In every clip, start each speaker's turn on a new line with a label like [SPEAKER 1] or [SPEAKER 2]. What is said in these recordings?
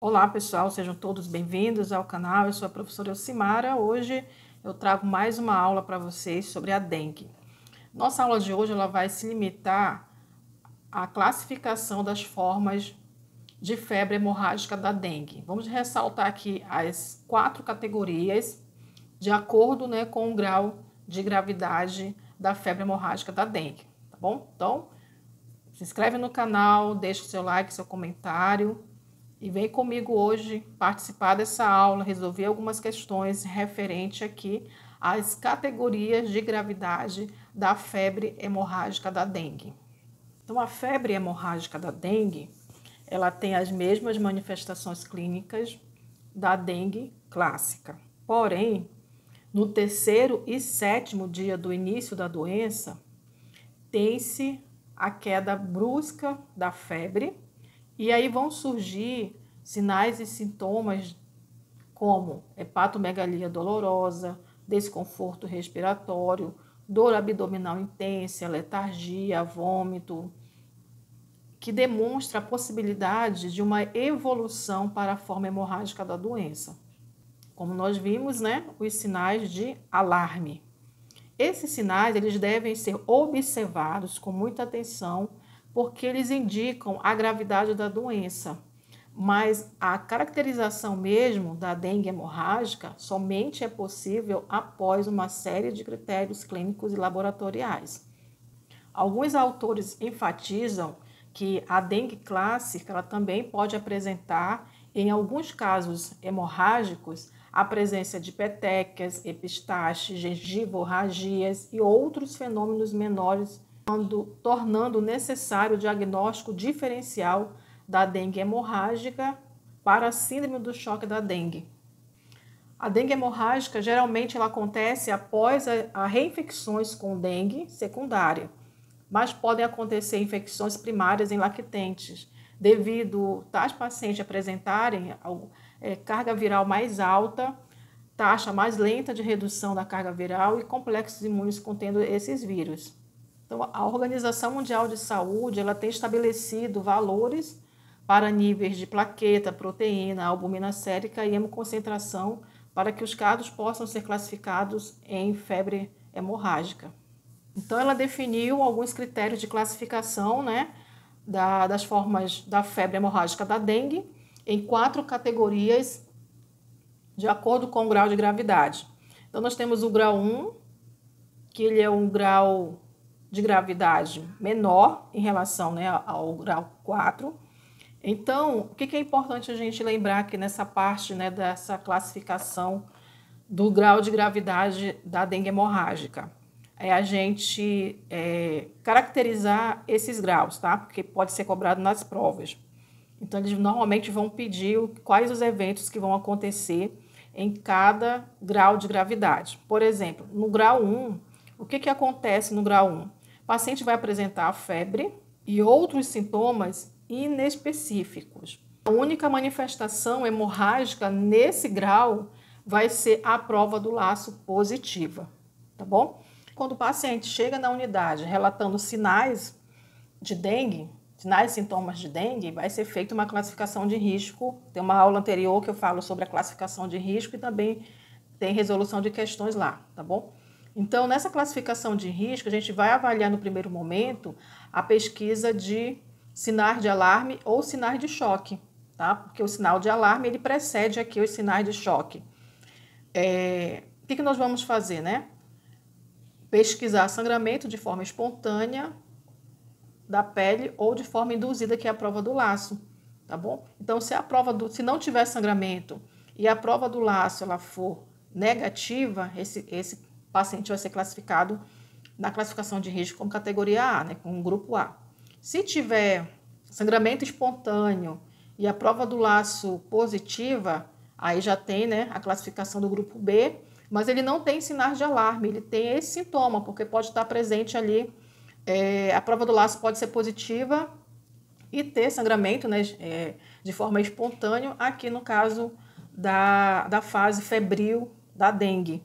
[SPEAKER 1] Olá, pessoal, sejam todos bem-vindos ao canal. Eu sou a professora Elcimara. Hoje eu trago mais uma aula para vocês sobre a dengue. Nossa aula de hoje ela vai se limitar à classificação das formas de febre hemorrágica da dengue. Vamos ressaltar aqui as quatro categorias de acordo né, com o grau de gravidade da febre hemorrágica da dengue, tá bom? Então, se inscreve no canal, deixa o seu like, seu comentário e vem comigo hoje participar dessa aula, resolver algumas questões referente aqui às categorias de gravidade da febre hemorrágica da dengue. Então, a febre hemorrágica da dengue, ela tem as mesmas manifestações clínicas da dengue clássica. Porém, no terceiro e sétimo dia do início da doença, tem-se a queda brusca da febre e aí vão surgir sinais e sintomas como hepatomegalia dolorosa, desconforto respiratório, dor abdominal intensa, letargia, vômito, que demonstra a possibilidade de uma evolução para a forma hemorrágica da doença. Como nós vimos, né, os sinais de alarme. Esses sinais eles devem ser observados com muita atenção porque eles indicam a gravidade da doença. Mas a caracterização mesmo da dengue hemorrágica somente é possível após uma série de critérios clínicos e laboratoriais. Alguns autores enfatizam que a dengue clássica ela também pode apresentar, em alguns casos hemorrágicos, a presença de petequias, epistaxe, gengivorragias e outros fenômenos menores tornando necessário o diagnóstico diferencial da dengue hemorrágica para a síndrome do choque da dengue. A dengue hemorrágica geralmente ela acontece após a, a reinfecções com dengue secundária, mas podem acontecer infecções primárias em lactentes, devido tais pacientes apresentarem é, carga viral mais alta, taxa mais lenta de redução da carga viral e complexos imunes contendo esses vírus. Então, a Organização Mundial de Saúde ela tem estabelecido valores para níveis de plaqueta, proteína, albumina sérica e hemoconcentração para que os casos possam ser classificados em febre hemorrágica. Então, ela definiu alguns critérios de classificação né, da, das formas da febre hemorrágica da dengue em quatro categorias de acordo com o grau de gravidade. Então, nós temos o grau 1, que ele é um grau de gravidade menor em relação né, ao grau 4. Então, o que é importante a gente lembrar aqui nessa parte né, dessa classificação do grau de gravidade da dengue hemorrágica? É a gente é, caracterizar esses graus, tá? Porque pode ser cobrado nas provas. Então, eles normalmente vão pedir quais os eventos que vão acontecer em cada grau de gravidade. Por exemplo, no grau 1, o que, que acontece no grau 1? paciente vai apresentar febre e outros sintomas inespecíficos. A única manifestação hemorrágica nesse grau vai ser a prova do laço positiva, tá bom? Quando o paciente chega na unidade relatando sinais de dengue, sinais e sintomas de dengue, vai ser feita uma classificação de risco. Tem uma aula anterior que eu falo sobre a classificação de risco e também tem resolução de questões lá, tá bom? Então, nessa classificação de risco, a gente vai avaliar no primeiro momento a pesquisa de sinais de alarme ou sinais de choque, tá? Porque o sinal de alarme ele precede aqui os sinais de choque. É... O que, que nós vamos fazer, né? Pesquisar sangramento de forma espontânea da pele ou de forma induzida, que é a prova do laço, tá bom? Então, se a prova do, se não tiver sangramento e a prova do laço ela for negativa, esse, esse paciente vai ser classificado na classificação de risco como categoria A, né, com grupo A. Se tiver sangramento espontâneo e a prova do laço positiva, aí já tem né, a classificação do grupo B, mas ele não tem sinais de alarme, ele tem esse sintoma, porque pode estar presente ali, é, a prova do laço pode ser positiva e ter sangramento né, é, de forma espontânea, aqui no caso da, da fase febril da dengue.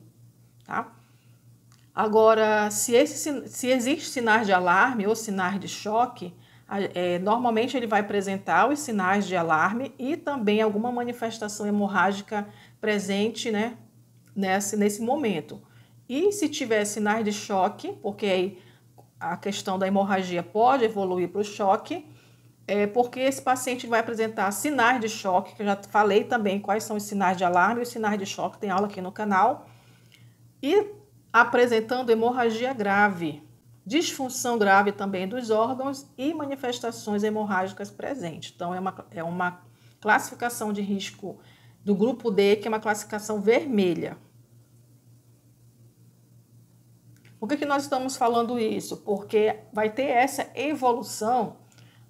[SPEAKER 1] Tá? Agora, se, esse, se existe sinais de alarme ou sinais de choque, é, normalmente ele vai apresentar os sinais de alarme e também alguma manifestação hemorrágica presente né, nesse, nesse momento. E se tiver sinais de choque, porque aí a questão da hemorragia pode evoluir para o choque, é porque esse paciente vai apresentar sinais de choque, que eu já falei também quais são os sinais de alarme, e os sinais de choque tem aula aqui no canal. E apresentando hemorragia grave, disfunção grave também dos órgãos e manifestações hemorrágicas presentes. Então, é uma, é uma classificação de risco do grupo D, que é uma classificação vermelha. Por que, que nós estamos falando isso? Porque vai ter essa evolução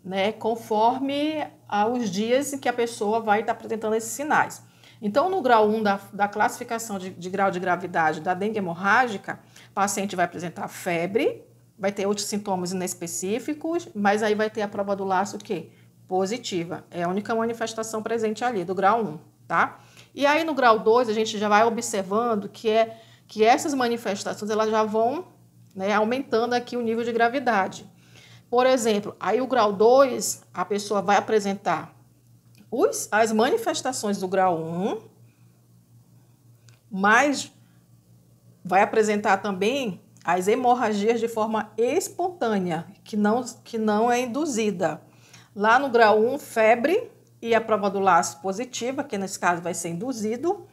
[SPEAKER 1] né, conforme aos dias em que a pessoa vai estar apresentando esses sinais. Então, no grau 1 da, da classificação de, de grau de gravidade da dengue hemorrágica, o paciente vai apresentar febre, vai ter outros sintomas inespecíficos, mas aí vai ter a prova do laço que positiva. É a única manifestação presente ali, do grau 1, tá? E aí no grau 2 a gente já vai observando que é que essas manifestações elas já vão né, aumentando aqui o nível de gravidade. Por exemplo, aí o grau 2, a pessoa vai apresentar os, as manifestações do grau 1, mas vai apresentar também as hemorragias de forma espontânea, que não, que não é induzida. Lá no grau 1, febre e a prova do laço positiva, que nesse caso vai ser induzido.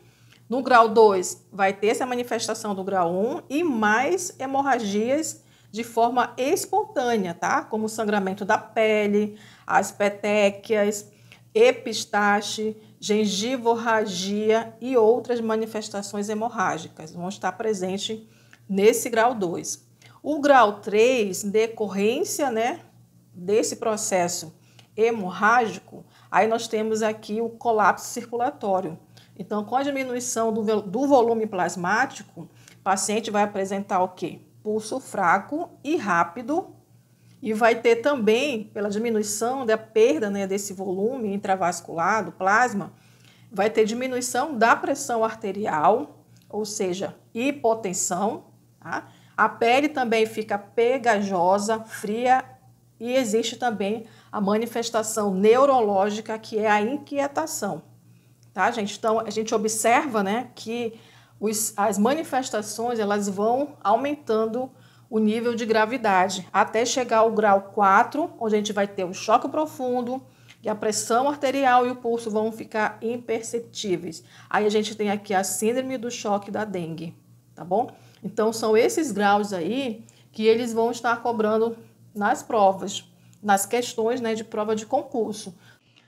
[SPEAKER 1] No grau 2, vai ter essa manifestação do grau 1 e mais hemorragias de forma espontânea, tá? Como o sangramento da pele, as petequias, epistaxe, gengivorragia e outras manifestações hemorrágicas vão estar presentes nesse grau 2. O grau 3, decorrência né, desse processo hemorrágico, aí nós temos aqui o colapso circulatório. Então, com a diminuição do, do volume plasmático, o paciente vai apresentar o quê? Pulso fraco e rápido e vai ter também, pela diminuição da perda né, desse volume intravascular do plasma, vai ter diminuição da pressão arterial, ou seja, hipotensão. Tá? A pele também fica pegajosa, fria e existe também a manifestação neurológica, que é a inquietação. Tá, gente? Então, a gente observa né, que os, as manifestações elas vão aumentando o nível de gravidade, até chegar ao grau 4, onde a gente vai ter um choque profundo, e a pressão arterial e o pulso vão ficar imperceptíveis. Aí a gente tem aqui a síndrome do choque da dengue, tá bom? Então são esses graus aí que eles vão estar cobrando nas provas, nas questões né, de prova de concurso.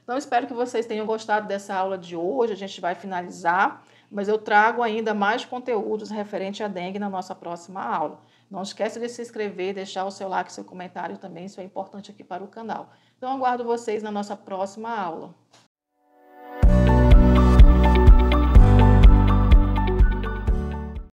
[SPEAKER 1] Então espero que vocês tenham gostado dessa aula de hoje. A gente vai finalizar, mas eu trago ainda mais conteúdos referente à dengue na nossa próxima aula. Não esqueça de se inscrever, deixar o seu like, seu comentário também, isso é importante aqui para o canal. Então aguardo vocês na nossa próxima aula.